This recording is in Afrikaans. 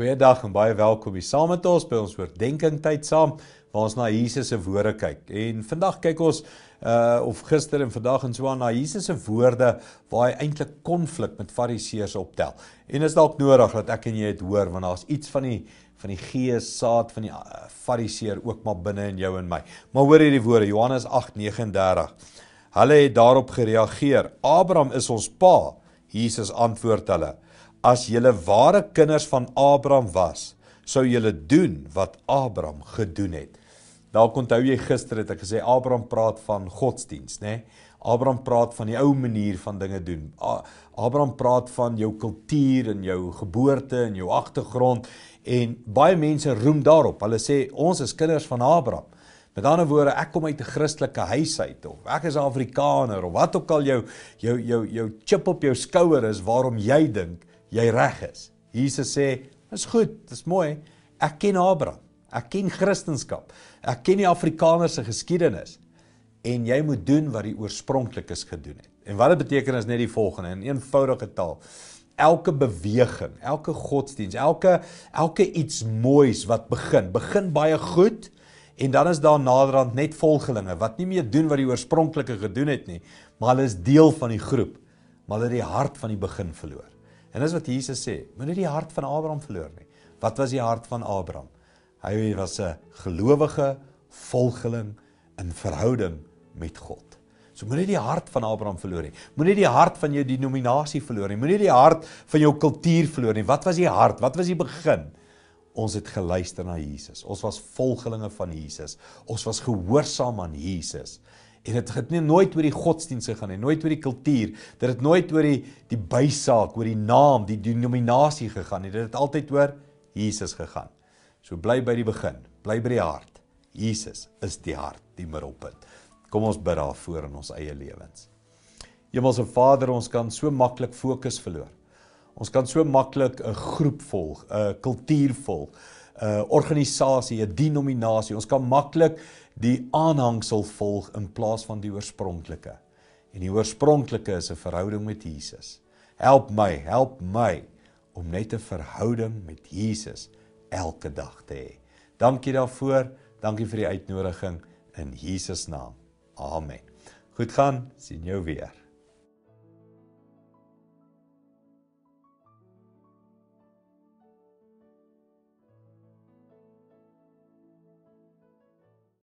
Goeiedag en baie welkom hier saam met ons by ons oordeenking tyd saam waar ons na Jesus se woorde kyk. En vandag kyk ons uh of gister en vandag en so aan na Jesus se woorde waar hy eintlik konflik met fariseërs optel. En is dalk nodig dat ek en jy dit hoor want daar's iets van die van die gees saad van die uh, fariseer ook maar binne in jou en my. Maar hoor hierdie woorde Johannes 8:39. Hulle het daarop gereageer. Abraham is ons pa. Jesus antwoord hulle as julle ware kinders van Abraham was, sou julle doen wat Abraham gedoen het. Dalk onthou jy gister het ek gesê Abraham praat van godsdiens, né? Nee? Abraham praat van die ou manier van dinge doen. Abraham praat van jou kultuur en jou geboorte en jou agtergrond en baie mense roem daarop. Hulle sê ons is kinders van Abraham. Met ander woorde, ek kom uit 'n Christelike huis uit of ek is 'n Afrikaner of wat ook al jou jou jou jou chip op jou skouer is waarom jy dink jy reg is. Jesus sê, "Dis goed, dis mooi. Ek ken Abraham. Ek ken Christendom. Ek ken die Afrikaner se geskiedenis en jy moet doen wat die oorspronklikes gedoen het." En wat dit beteken is net die volgende in eenvoudige taal. Elke beweging, elke godsdiens, elke elke iets moois wat begin, begin baie goed en dan is daar naderhand net volgelinge wat nie meer doen wat die oorspronklike gedoen het nie, maar hulle is deel van die groep, maar hulle het die hart van die begin verloor. En dis wat Jesus sê, moenie die hart van Abraham verloor nie. Wat was die hart van Abraham? Hy was 'n gelowige volgeling in verhouding met God. So moenie die hart van Abraham verloor nie. Moenie die hart van jou denominasie verloor nie. Moenie die hart van jou kultuur verloor nie. Wat was die hart? Wat was die begin? Ons het geluister na Jesus. Ons was volgelinge van Jesus. Ons was gehoorsaam aan Jesus. En dit gaan nie nooit oor die godsdienste gaan nie, nooit oor die kultuur, dit het nooit oor die die bysaak, oor die naam, die denominasie gegaan nie. Dit het altyd oor Jesus gegaan. So bly by die begin, bly by die hart. Jesus is die hart, die middelpunt. Kom ons bid daarvoor in ons eie lewens. Hemelse Vader, ons kan so maklik fokus verloor. Ons kan so maklik 'n groep volg, 'n kultuur volg. 'n uh, eh, organisasie, 'n denominasie. Ons kan maklik die aanhangsel volg in plaas van die oorspronklike. En die oorspronklike is 'n verhouding met Jesus. Help my, help my om net 'n verhouding met Jesus elke dag te hê. Dankie daarvoor. Dankie vir die uitnodiging in Jesus naam. Amen. Goed gaan, sien jou weer.